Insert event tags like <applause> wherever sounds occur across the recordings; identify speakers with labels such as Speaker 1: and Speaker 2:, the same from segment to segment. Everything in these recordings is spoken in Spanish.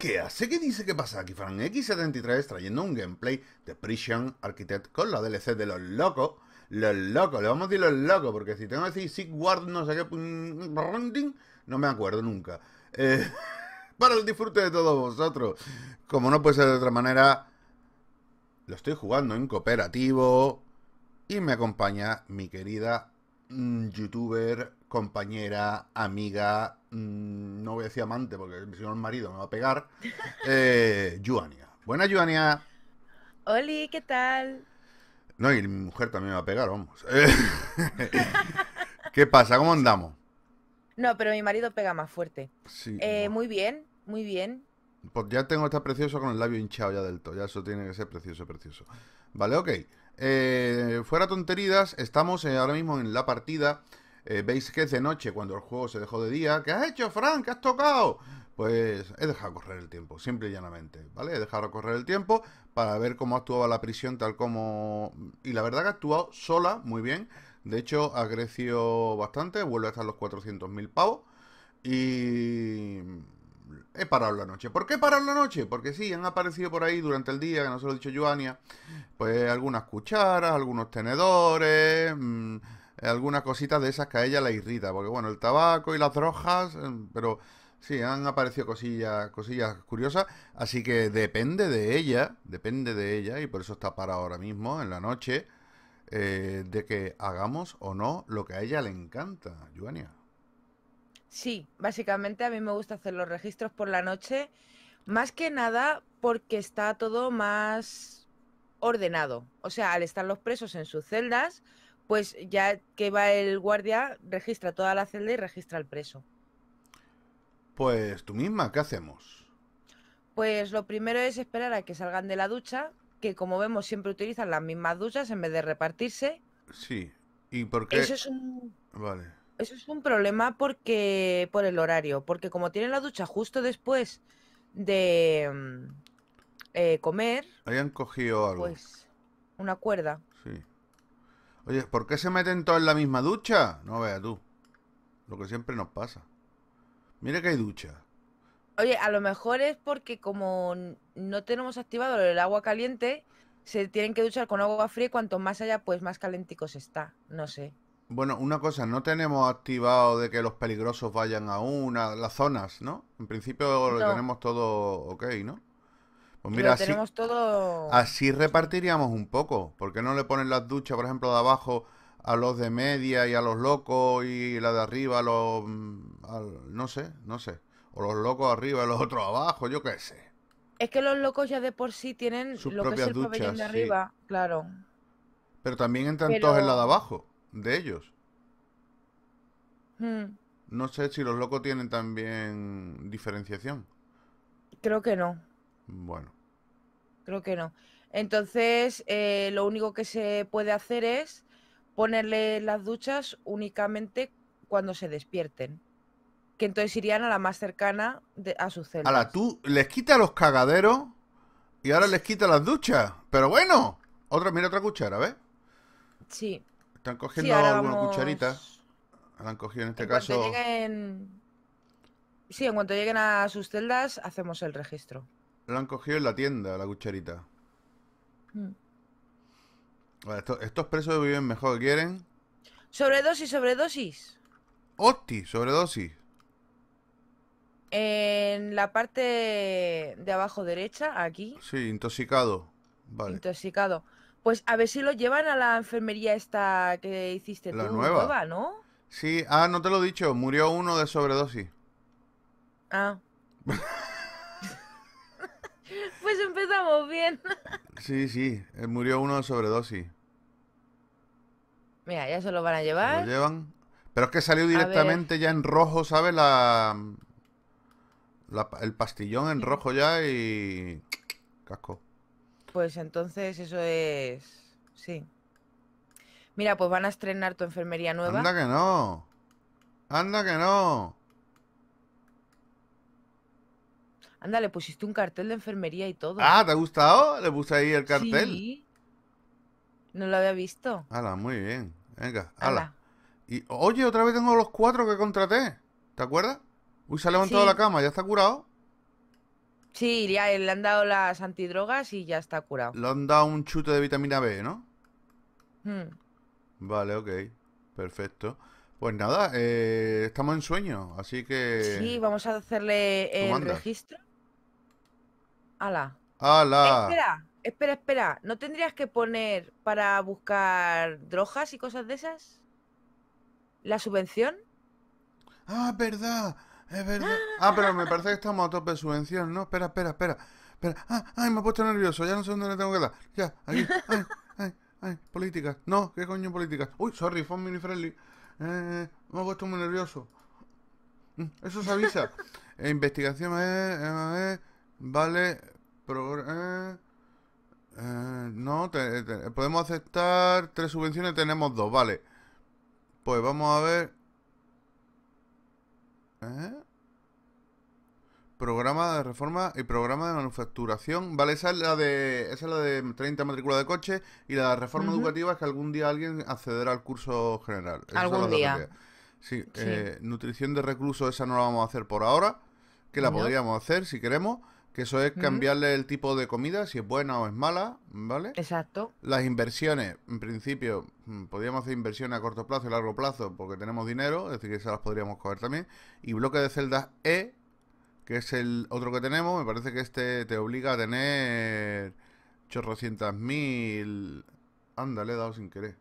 Speaker 1: ¿Qué hace? ¿Qué dice ¿Qué pasa aquí? Fran X73 trayendo un gameplay de Prision Architect con la DLC de los locos. Los locos, le vamos a decir los locos, porque si tengo que decir Sigward no sé qué, no me acuerdo nunca. Eh, <laughs> para el disfrute de todos vosotros. Como no puede ser de otra manera, lo estoy jugando en cooperativo y me acompaña mi querida mm, youtuber compañera, amiga, mm, no voy a decir amante porque no señor marido me va a pegar, <laughs> eh, Buena Juania.
Speaker 2: Oli, ¿qué tal?
Speaker 1: No, y mi mujer también me va a pegar, vamos. <laughs> ¿Qué pasa? ¿Cómo andamos?
Speaker 2: No, pero mi marido pega más fuerte. Sí. Eh, Muy bien, muy bien.
Speaker 1: Pues ya tengo esta precioso con el labio hinchado ya del todo. Ya eso tiene que ser precioso, precioso. Vale, ok. Eh, fuera tonterías, estamos eh, ahora mismo en la partida eh, veis que es de noche cuando el juego se dejó de día. ¿Qué has hecho, Frank? ¿Qué has tocado? Pues he dejado correr el tiempo, simple y llanamente, ¿vale? He dejado correr el tiempo para ver cómo actuaba la prisión tal como... Y la verdad que ha actuado sola, muy bien. De hecho, ha crecido bastante, vuelve a estar los 400.000 pavos. Y he parado la noche. ¿Por qué he la noche? Porque sí, han aparecido por ahí durante el día, que no se lo he dicho Joania, pues algunas cucharas, algunos tenedores, mm, algunas cositas de esas que a ella la irrita. Porque bueno, el tabaco y las rojas, em, pero sí, han aparecido cosillas, cosillas curiosas. Así que depende de ella, depende de ella, y por eso está para ahora mismo, en la noche, eh, de que hagamos o no lo que a ella le encanta, Juania.
Speaker 2: Sí, básicamente a mí me gusta hacer los registros por la noche, más que nada porque está todo más ordenado. O sea, al estar los presos en sus celdas, pues ya que va el guardia, registra toda la celda y registra al preso.
Speaker 1: Pues tú misma, ¿qué hacemos?
Speaker 2: Pues lo primero es esperar a que salgan de la ducha, que como vemos siempre utilizan las mismas duchas en vez de repartirse.
Speaker 1: Sí, ¿y por qué? Eso es
Speaker 2: un... problema porque por el horario, porque como tienen la ducha justo después de mm, eh, comer...
Speaker 1: Hayan cogido algo.
Speaker 2: Pues una cuerda.
Speaker 1: Oye, ¿por qué se meten todos en la misma ducha? No vea tú. Lo que siempre nos pasa. Mira que hay ducha.
Speaker 2: Oye, a lo mejor es porque como no tenemos activado el agua caliente, se tienen que duchar con agua fría y cuanto más allá, pues más se está. No sé.
Speaker 1: Bueno, una cosa, no tenemos activado de que los peligrosos vayan a una, las zonas, ¿no? En principio lo tenemos todo ok, ¿no? Pues mira, así, repartiríamos un poco. ¿Por qué no le ponen las duchas, por ejemplo, de abajo a los de media y a los locos y la de arriba a los... Mm, no sé, no sé. O los locos arriba y los otros abajo, yo qué sé.
Speaker 2: Es que los locos ya de por sí tienen Sus propia que arriba, claro.
Speaker 1: Pero también entran todos en la de abajo, de ellos. Hmm. No sé si los locos tienen también diferenciación. Creo que no. Bueno.
Speaker 2: Creo que no. Entonces, eh, lo único que se puede hacer es ponerle las duchas únicamente cuando se despierten. Que entonces irían a la más cercana a su celda. Ahora,
Speaker 1: tú les quita los cagaderos y ahora les quita las duchas. Pero bueno, otra, mira otra cuchara, ¿ves? Sí. Están cogiendo algunas cucharitas. han cogido en este caso.
Speaker 2: Sí, en cuanto lleguen a sus celdas, hacemos el registro.
Speaker 1: Lo han cogido en la tienda, la cucharita. Mm. estos presos viven mejor, ¿quieren?
Speaker 2: Sobredosis, sobredosis.
Speaker 1: Hosti, sobredosis.
Speaker 2: En la parte de abajo derecha, aquí.
Speaker 1: Sí, intoxicado. Vale.
Speaker 2: Intoxicado. Pues a ver si lo llevan a la enfermería esta que hiciste la nueva. ¿no?
Speaker 1: Sí, ah, no te lo he dicho, murió uno de sobredosis.
Speaker 2: Ah. <laughs> <laughs> Pues empezamos bien.
Speaker 1: Sí, sí, eh, murió uno de sobredosis.
Speaker 2: Mira, ya se lo van a llevar. Lo
Speaker 1: llevan. Pero es que salió directamente ya en rojo, ¿sabes? la, el pastillón en rojo ya y... Casco.
Speaker 2: Pues entonces eso es... Sí. Mira, pues van a estrenar tu enfermería nueva. Anda que
Speaker 1: no. Anda que no.
Speaker 2: Anda, le pusiste un cartel de enfermería y todo. Ah,
Speaker 1: ¿te ha gustado? Le puse ahí el cartel.
Speaker 2: Sí. No lo había visto.
Speaker 1: Hala, muy bien. Venga, hala. Y oye, otra vez tengo los cuatro que contraté. ¿Te acuerdas? Uy, se ha levantado la cama, ya está curado.
Speaker 2: Sí, ya le han dado las antidrogas y ya está curado.
Speaker 1: Le han dado un chute de vitamina B, ¿no? Hmm. Vale, ok. Perfecto. Pues nada, eh, estamos en sueño, así que... Sí,
Speaker 2: vamos a hacerle el registro ala. Ala. Espera, espera, espera. ¿No tendrías que poner para buscar drogas y cosas de esas? ¿La
Speaker 1: subvención? Ah, verdad. Es verdad. <gasps> Ah, pero me parece que estamos a tope de subvención, ¿no? Espera, espera, espera. Ah, ay, me he puesto nervioso. Ya no sé dónde le tengo que dar. Ya, aquí. <laughs> Ay, ay, ay. Políticas. No, ¿qué coño política? Uy, sorry, fue mini friendly. Eh, eh, me he puesto muy nervioso. Mm, eso se avisa. <laughs> Eh, investigación, eh, ver eh, Vale, eh, eh, no, podemos aceptar tres subvenciones, tenemos dos, vale. Pues vamos a ver. ¿Eh? Programa de reforma y programa de manufacturación. Vale, esa es la de, esa es la de 30 matrícula de coche y la de reforma educativa es que algún día alguien accederá al curso general. algún día. Sí, eh, nutrición de recluso, esa no la vamos a hacer por ahora,
Speaker 2: que la podríamos
Speaker 1: hacer si queremos que eso es cambiarle el tipo de comida, si es buena o es mala, ¿vale? Exacto. Las inversiones, en principio, mm, podríamos hacer inversiones a corto plazo y largo plazo porque tenemos dinero, es decir, que esas las podríamos coger también. Y bloque de celdas E, que es el otro que tenemos, me parece que este te obliga a tener chorrocientas mil... Ándale, he dado sin querer.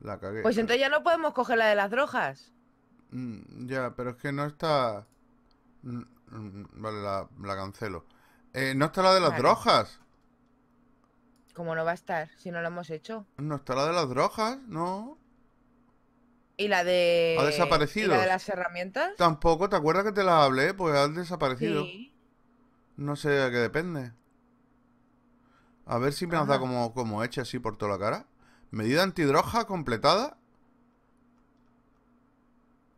Speaker 1: La cagué. Pues entonces
Speaker 2: ya no podemos coger la de las drogas.
Speaker 1: Mm, ya, pero es que no está... Mm, Mm, vale, la, cancelo. Eh, ¿No está la de las drogas?
Speaker 2: ¿Cómo no va a estar si no lo hemos hecho?
Speaker 1: ¿No está la de las drogas? No.
Speaker 2: ¿Y la de. Ha desaparecido? la de las herramientas?
Speaker 1: Tampoco, ¿te acuerdas que te la hablé? Pues ha desaparecido. No sé a qué depende. A ver si me las da ah. como, como hecha así por toda la cara. ¿Medida antidroja completada?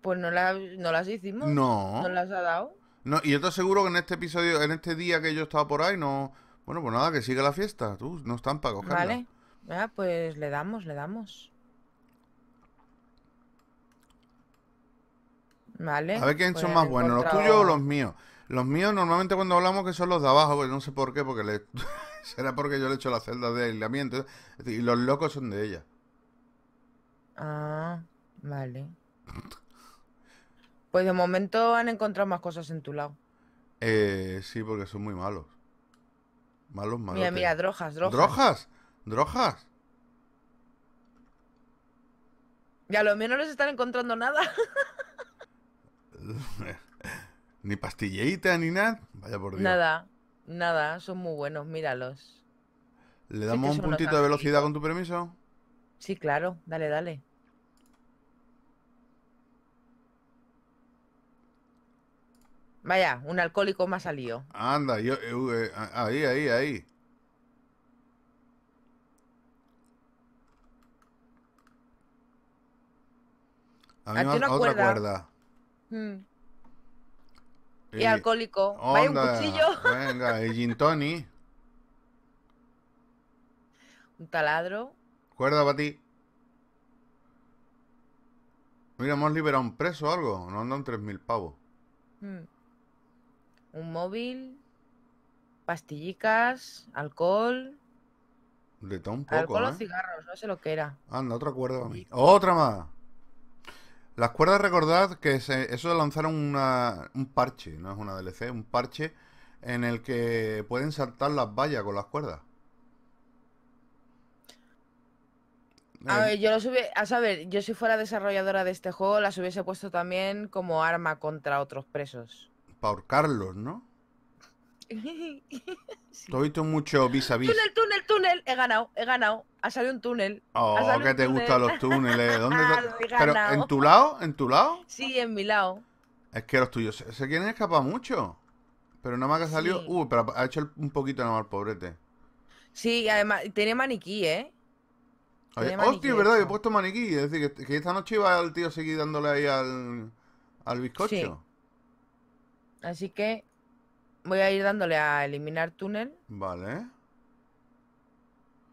Speaker 2: Pues no, no las hicimos. No. ¿No las ha dado?
Speaker 1: No, y yo te aseguro que en este episodio, en este día que yo estado por ahí, no. Bueno, pues nada, que sigue la fiesta. Tú, no están para cogerla. Vale.
Speaker 2: Ah, pues le damos, le damos. Vale. A ver quién son pues más buenos, los tuyos o los
Speaker 1: míos. Los míos normalmente cuando hablamos que son los de abajo, pues no sé por qué, porque le... <laughs> será porque yo le he hecho la celda de aislamiento. Y los locos son de ella.
Speaker 2: Ah, vale. Pues de momento han encontrado más cosas en tu lado.
Speaker 1: Eh, sí, porque son muy malos. Malos, malos. Mira, mira, drojas, drojas. ¿Drojas?
Speaker 2: ¿Drojas? Y a lo menos no les están encontrando nada.
Speaker 1: <laughs> ni pastilleita, ni nada. Vaya por Dios.
Speaker 2: Nada, nada. Son muy buenos, míralos.
Speaker 1: ¿Le damos un puntito de velocidad
Speaker 2: con tu permiso? Sí, claro. Dale, dale. Vaya, un alcohólico más salió.
Speaker 1: salido. Anda, yo, eh, uh, eh, ahí, ahí, ahí. A mí me no otra cuerda. Hmm.
Speaker 2: Y, eh, alcohólico. Vaya un cuchillo. <laughs>
Speaker 1: Venga, el gin
Speaker 2: Un taladro.
Speaker 1: Cuerda para ti. Mira, hemos liberado a un preso o algo. No andan 3.000 pavos.
Speaker 2: Hmm un móvil, pastillicas, alcohol.
Speaker 1: De todo un poco. Alcohol o ¿eh?
Speaker 2: cigarros, no sé lo que era.
Speaker 1: Anda, ah, otra cuerda mí. ¡Otra más! Las cuerdas, recordad que eso lanzaron una, un parche, no es una DLC, un parche en el que pueden saltar las vallas con las cuerdas.
Speaker 2: A ver, eh. yo lo subí, a saber, yo si fuera desarrolladora de este juego, las hubiese puesto también como arma contra otros presos
Speaker 1: para ahorcarlos, ¿no?
Speaker 2: <laughs> sí.
Speaker 1: visto mucho vis a vis. Túnel,
Speaker 2: túnel, túnel. He ganado, he ganado. Ha salido un túnel. Oh, que te gustan los túneles.
Speaker 1: <laughs> ¿Dónde te... Pero en tu lado, en tu lado.
Speaker 2: Sí, en mi lado.
Speaker 1: Es que los tuyos se, quieren escapar mucho. Pero nada más que ha salido Uy, uh, pero ha hecho un poquito nada más, pobrete.
Speaker 2: Sí, además, tiene maniquí, ¿eh?
Speaker 1: hostia, verdad, yo he puesto maniquí. Es decir, que, esta noche iba el tío a seguir dándole ahí al, al bizcocho.
Speaker 2: Así que voy a ir dándole a eliminar túnel.
Speaker 1: Vale.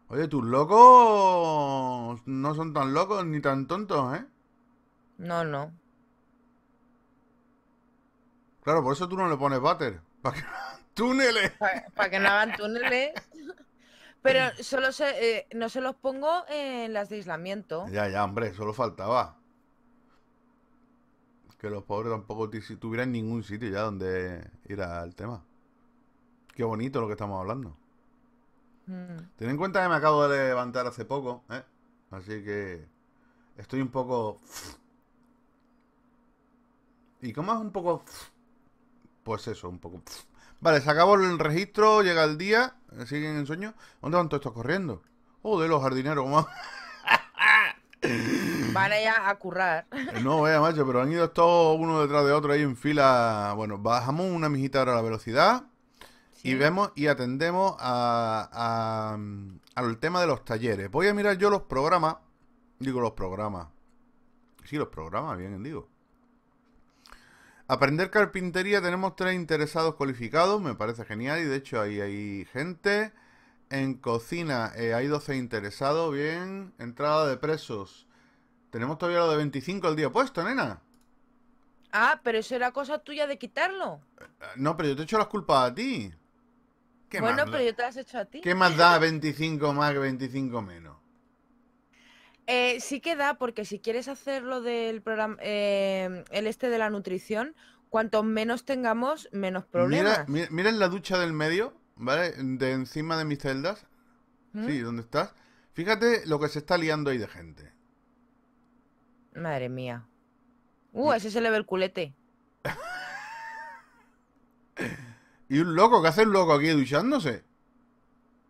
Speaker 1: Oye, tus locos no son tan locos ni tan tontos, ¿eh? No, no. Claro, por eso tú no le pones butter. <laughs> Para que
Speaker 2: túneles. Para, que no hagan túneles. Pero solo eh, no se los pongo en las de aislamiento.
Speaker 1: Ya, ya, hombre, solo faltaba que los pobres tampoco tuvieran ningún sitio ya donde ir al tema. Qué bonito lo que estamos hablando. Mm. Ten en cuenta que me acabo de levantar hace poco, ¿eh? Así que estoy un poco... ¿Y cómo es un poco...? Pues eso, un poco... Vale, se acabó el registro, llega el día, siguen en sueño. ¿Dónde van todos corriendo? Oh, de los jardineros, ¿cómo?
Speaker 2: Van a ir a currar. Eh,
Speaker 1: no, vea, macho, pero han ido todos uno detrás de otro ahí en fila. Bueno, bajamos una mijita ahora a la velocidad y vemos y atendemos a, al tema de los talleres. Voy a mirar yo los programas. Digo, los programas. Sí, los programas, bien, digo. Aprender carpintería, tenemos tres interesados cualificados, me parece genial y de hecho ahí hay gente. En cocina eh, hay 12 interesados, bien. Entrada de presos. Tenemos todavía lo de 25 el día puesto, nena.
Speaker 2: Ah, pero eso era cosa tuya de quitarlo. Eh,
Speaker 1: no, pero yo te he hecho las culpas a ti. bueno, pero yo
Speaker 2: te las he hecho a ti. ¿Qué más da
Speaker 1: 25 más que 25 menos?
Speaker 2: Eh, sí que da, porque si quieres hacer lo del programa, eh, el este de la nutrición, cuanto menos tengamos, menos problemas. Mira,
Speaker 1: mira, en la ducha del medio, ¿vale? De encima de mis celdas. ¿Mm? Sí, ¿dónde estás? Fíjate lo que se está liando ahí de gente.
Speaker 2: Madre mía. Uh, ese se le ve el culete.
Speaker 1: <laughs> y un loco, ¿qué hace el loco aquí duchándose?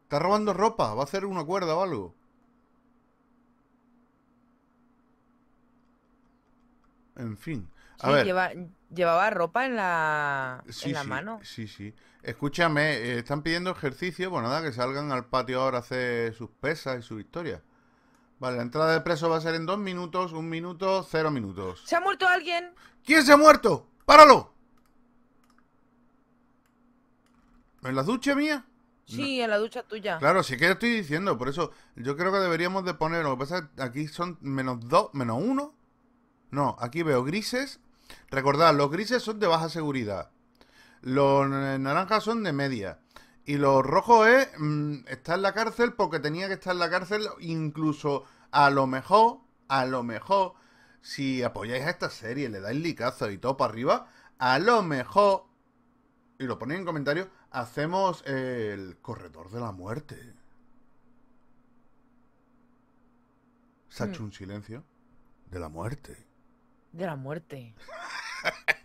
Speaker 1: Está robando ropa, va a hacer una cuerda o algo. En fin
Speaker 2: llevaba ropa en la, en la mano.
Speaker 1: Sí, sí. Escúchame, eh, están pidiendo ejercicio, pues nada, que salgan al patio ahora a hacer sus pesas y su historia Vale, la entrada de preso va a ser en dos minutos, un minuto, cero minutos.
Speaker 2: ¿Se ha muerto alguien?
Speaker 1: ¿Quién se ha muerto? ¡Páralo! ¿En la ducha mía? Sí,
Speaker 2: en la ducha tuya. Claro,
Speaker 1: sí que estoy diciendo, por eso yo creo que deberíamos de poner, lo que pasa aquí son menos dos, menos uno. No, aquí veo grises, Recordad, los grises son de baja seguridad. Los naranjas son de media. Y los rojos es. Mm, está en la cárcel porque tenía que estar en la cárcel. Incluso a lo mejor. A lo mejor. Si apoyáis a esta serie, le dais licazo y todo para arriba. A lo mejor. Y lo ponéis en comentarios. Hacemos el corredor de la muerte. Se ha hecho mm. un silencio de la muerte
Speaker 2: de la muerte.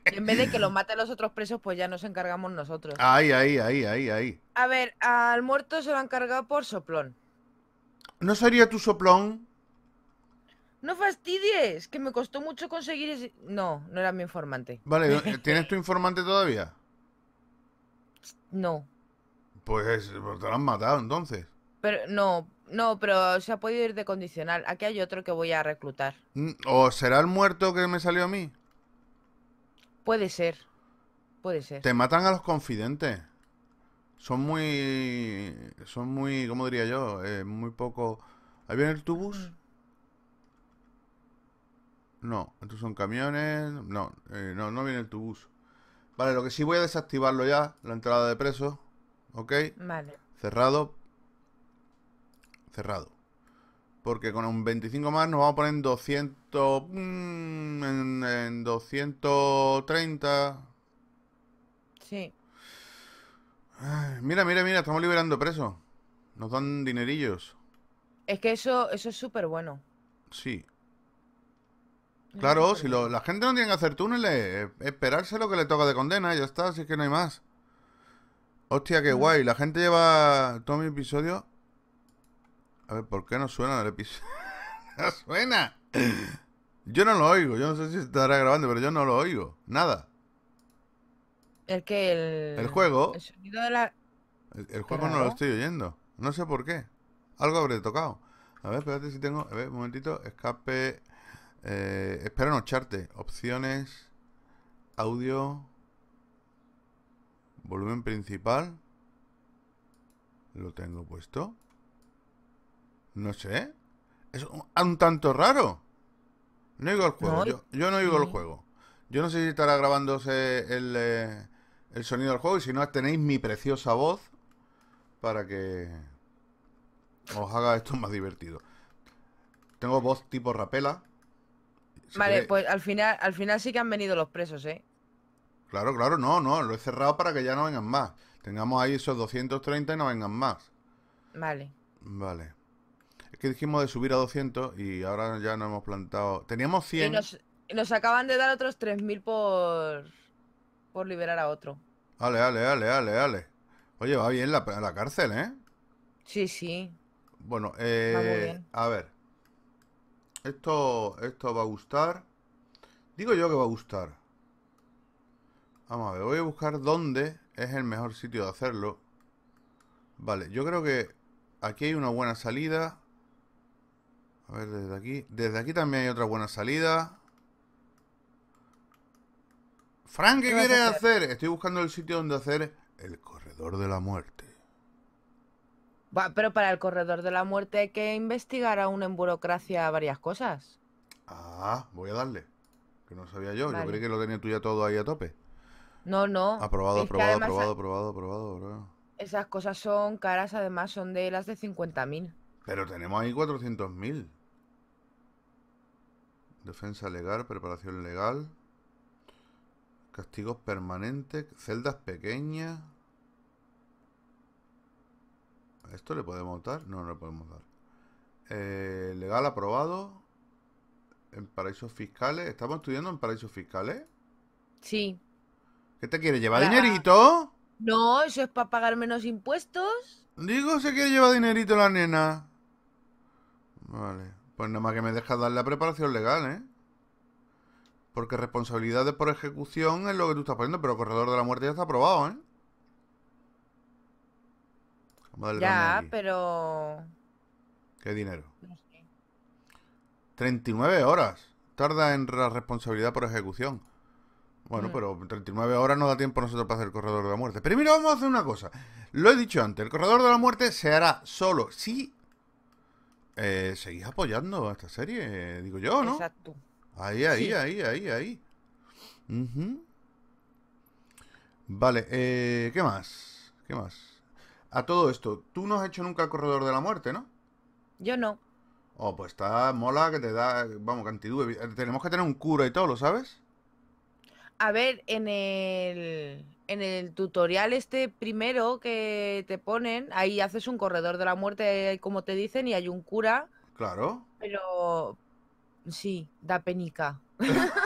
Speaker 2: en vez de que lo maten los otros presos, pues ya nos encargamos nosotros.
Speaker 1: Ahí, ahí, ahí ahí, ay.
Speaker 2: A ver, al muerto se lo han cargado por soplón.
Speaker 1: ¿No sería tu soplón?
Speaker 2: No fastidies, que me costó mucho conseguir ese... No, no era mi informante. Vale,
Speaker 1: <laughs> ¿tienes tu informante todavía? No. Pues, pues te lo han matado entonces.
Speaker 2: Pero no, no, pero se ha podido ir de condicional. Aquí hay otro que voy a reclutar.
Speaker 1: Mm, ¿O será el muerto que me salió a mí?
Speaker 2: Puede ser. Puede ser. Te
Speaker 1: matan a los confidentes. Son muy. Son muy. ¿Cómo diría yo? Eh, muy poco. ¿Ahí viene el tubus? Mm. No, estos son camiones. No, eh, no, no viene el tubus. Vale, lo que sí voy a desactivarlo ya, la entrada de presos. ¿Ok? Vale. Cerrado, cerrado. Porque con un 25 más nos vamos a poner en 200... Mm, en, 230... Sí. mira, mira, mira, estamos liberando presos. Nos dan dinerillos.
Speaker 2: Es que eso, eso es súper bueno.
Speaker 1: Sí. Claro, si la gente no tiene que hacer túneles, esperarse lo que le toca de condena, ya está, así que no hay más. Hostia, qué mm. guay. La gente lleva todo mi episodio a ver, ¿por qué no suena el episodio? <laughs> ¡No
Speaker 2: suena!
Speaker 1: Yo no lo oigo. Yo no sé si estará grabando, pero yo no lo oigo. Nada.
Speaker 2: El que el... juego. El sonido de la...
Speaker 1: El, juego no lo estoy oyendo. No sé por qué. Algo habré tocado. A ver, espérate si tengo... A ver, un momentito. Escape... Eh, espera no charte. Opciones. Audio. Volumen principal. Lo tengo puesto. No sé. Es un, ah, tanto raro. No oigo el juego. yo, no oigo el juego. Yo no sé si estará grabándose eh, el, sonido del juego y si no tenéis mi preciosa voz para que os haga esto más divertido. Tengo voz tipo rapela.
Speaker 2: vale, pues al final, al final sí que han venido los presos, ¿eh?
Speaker 1: Claro, claro, no, no, lo he cerrado para que ya no vengan más. Tengamos ahí esos 230 y no vengan más. Vale. Vale. Es que dijimos de subir a 200 y ahora ya no hemos plantado... Teníamos 100...
Speaker 2: nos, acaban de dar otros 3.000 por... por liberar a otro.
Speaker 1: Ale, ale, ale, ale, ale. Oye, va bien la, la cárcel, ¿eh?
Speaker 2: Sí, sí.
Speaker 1: Bueno, eh, a ver. Esto, esto va a gustar. Digo yo que va a gustar. Vamos a ver, voy a buscar dónde es el mejor sitio de hacerlo. Vale, yo creo que aquí hay una buena salida. A ver, desde aquí. Desde aquí también hay otra buena salida. Frank, ¿qué, quieres hacer? Estoy buscando el sitio donde hacer el corredor de la muerte.
Speaker 2: pero para el corredor de la muerte hay que investigar aún en burocracia varias cosas.
Speaker 1: Ah, voy a darle. Que no sabía yo. Yo creí que lo tenía tú ya todo ahí a tope.
Speaker 2: No, no. Aprobado, aprobado, aprobado,
Speaker 1: aprobado, aprobado, aprobado,
Speaker 2: Esas cosas son caras, además son de las de 50.000.
Speaker 1: Pero tenemos ahí 400.000. Defensa legal, preparación legal. Castigos permanentes, celdas pequeñas. ¿A esto le podemos dar? No, no le podemos dar. Eh, legal aprobado. En paraísos fiscales. ¿Estamos estudiando en paraísos fiscales? Sí. ¿Qué te quiere? ¿Llevar
Speaker 2: dinerito? No, eso es para pagar menos impuestos. Digo, se quiere llevar dinerito la nena.
Speaker 1: Vale. Pues nada más que me dejas dar la preparación legal, ¿eh? Porque responsabilidades por ejecución es lo que tú estás poniendo, pero Corredor de la Muerte ya está aprobado, ¿eh? ya,
Speaker 2: pero...
Speaker 1: ¿Qué dinero? No sé. 39 horas. Tarda en la responsabilidad por ejecución. Bueno, mm. pero 39 horas no da tiempo a nosotros para hacer el corredor de la muerte. Pero mira, vamos a hacer una cosa. Lo he dicho antes, el corredor de la muerte se hará solo si eh, seguís apoyando a esta serie, digo yo, ¿no? Exacto. Ahí, ahí, ahí, ahí, ahí. Vale, eh, ¿qué más? ¿Qué más? A todo esto, tú no has hecho nunca el Corredor de la Muerte, ¿no? Yo no. Oh, pues está mola que te da, vamos, cantidad. Tenemos que tener un cura y todo, ¿lo
Speaker 2: sabes? A ver, en el en el tutorial este primero que te ponen, ahí haces un corredor de la muerte, eh, como te dicen, y hay un cura. Claro. Pero sí, da penica. <laughs>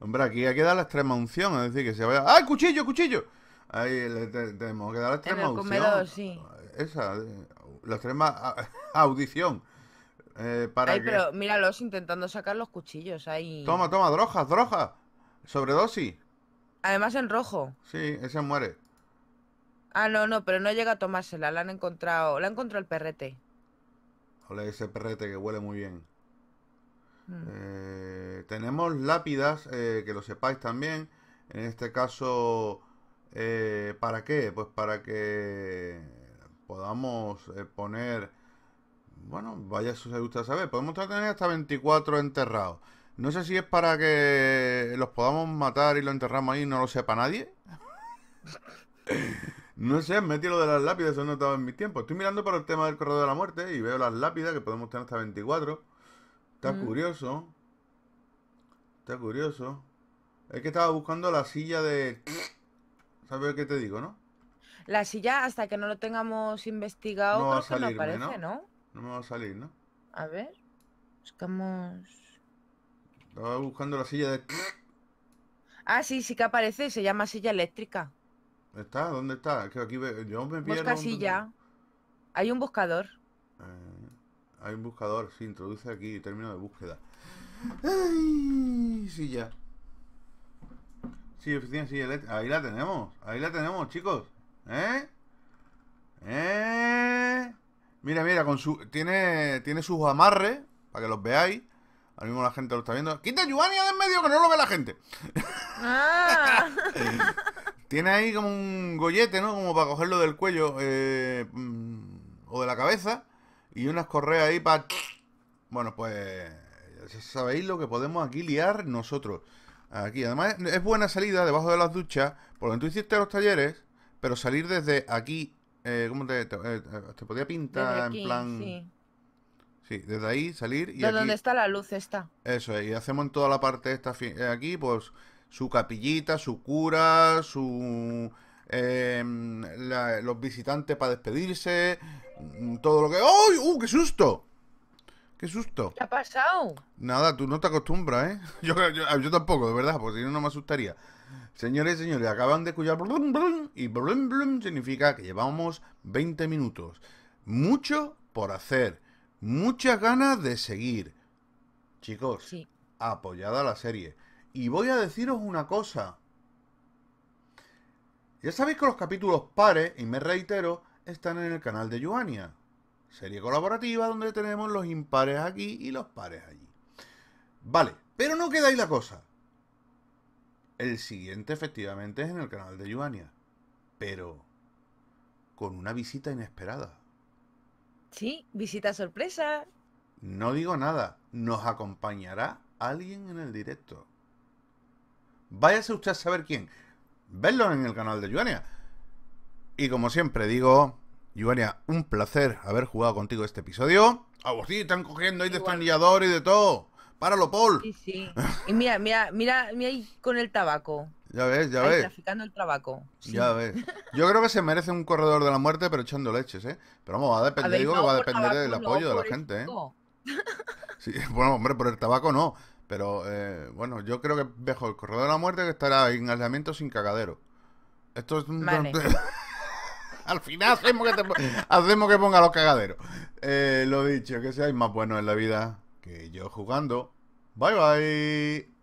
Speaker 1: Hombre, aquí hay que dar la extrema unción, es decir, que se vaya... ¡Ay, ¡Ah, cuchillo, cuchillo! Ahí le tenemos que dar la extrema unción. Esa, eh, la extrema <laughs> audición. Eh, para pero
Speaker 2: míralos intentando sacar los cuchillos ahí. Toma,
Speaker 1: toma, drojas, droja. Sobredosis. Además en rojo. Sí, ese muere.
Speaker 2: Ah, no, no, pero no llega a tomársela, la han encontrado, la ha encontrado el perrete.
Speaker 1: Hola, ese perrete que huele muy bien. Hmm. Eh, tenemos lápidas, eh, que lo sepáis también. En este caso, eh, ¿para qué? Pues para que podamos poner, bueno, vaya si os gusta saber, podemos tener hasta 24 enterrados. No sé si es para que los podamos matar y lo enterramos ahí y no lo sepa nadie. no sé, metí lo de las lápidas, eso no estaba en mi tiempo. Estoy mirando para el tema del corredor de la muerte y veo las lápidas que podemos tener hasta 24. Está mm. curioso. Está curioso. Es que estaba buscando la silla de... ¿Sabes qué te digo, no?
Speaker 2: La silla hasta que no lo tengamos investigado no aparece, ¿no?
Speaker 1: No me va a salir, ¿no?
Speaker 2: A ver. Buscamos...
Speaker 1: Estaba buscando la silla de...
Speaker 2: Ah, sí, sí que aparece, se llama silla eléctrica.
Speaker 1: ¿Está? ¿Dónde está? Es que aquí yo me pierdo... Busca silla.
Speaker 2: Hay un buscador.
Speaker 1: Eh, hay un buscador, sí, introduce aquí término de búsqueda. ¡Ay! Silla. Sí, oficina, silla eléctrica. Ahí la tenemos, ahí la tenemos, chicos. ¿Eh? ¿Eh? Mira, mira, con su, tiene, tiene sus amarres, para que los veáis. Ahora mismo la gente lo está viendo. ¡Quita de en medio que no lo ve la gente!
Speaker 2: Ah.
Speaker 1: <laughs> Tiene ahí como un gollete, ¿no? Como para cogerlo del cuello eh, mm, o de la cabeza. Y unas correas ahí para... Bueno, pues... Ya Sabéis lo que podemos aquí liar nosotros. Aquí, además es buena salida debajo de las duchas, Porque tú hiciste los talleres, pero salir desde aquí, eh, ¿cómo te, te, eh, podía pintar en plan... Sí, desde ahí salir y. De aquí, donde
Speaker 2: está la luz, está.
Speaker 1: Eso es, y hacemos en toda la parte esta eh, aquí, pues su capillita, su cura, su. Em, los visitantes para despedirse, mm, todo lo que. ¡Uy! ¡Uh! ¡Qué susto! ¡Qué susto! ¿Qué
Speaker 2: ha pasado?
Speaker 1: Nada, tú no te acostumbras, ¿eh? <laughs> Yo, tampoco, de verdad, porque si no, no me asustaría. Señores y señores, acaban de escuchar y blum, blum significa que llevamos 20 minutos. Mucho por hacer muchas ganas de seguir. Chicos, apoyada la serie. Y voy a deciros una cosa. Ya sabéis que los capítulos pares, y me reitero, están en el canal de Yuania. Serie colaborativa donde tenemos los impares aquí y los pares allí. Vale, pero no queda ahí la cosa. El siguiente efectivamente es en el canal de Yuania. Pero con una visita inesperada.
Speaker 2: Sí, visita sorpresa.
Speaker 1: No digo nada, nos acompañará alguien en el directo. Váyase usted a saber quién. Verlo en el canal de Yuania. Y como siempre digo, Yuania, un placer haber jugado contigo este episodio. A vos sí, están cogiendo ahí destornillador y de todo. Páralo, Paul.
Speaker 2: Sí, Y mira, mira, mira, mira ahí con el tabaco.
Speaker 1: Ya ves, ya ves.
Speaker 2: Traficando el tabaco.
Speaker 1: Ya ves. Yo creo que se merece un corredor de la muerte, pero echando leches, ¿eh? Pero vamos, va a depender, va a depender del apoyo de la gente, ¿eh? <laughs> bueno, hombre, por el tabaco no. Pero eh, bueno, yo creo que mejor el corredor de la muerte que estará en aislamiento sin cagadero. Esto es un. <laughs> Al final hacemos que, ponga los cagaderos. Eh, lo dicho, que seáis más buenos en la vida que yo jugando. Bye bye.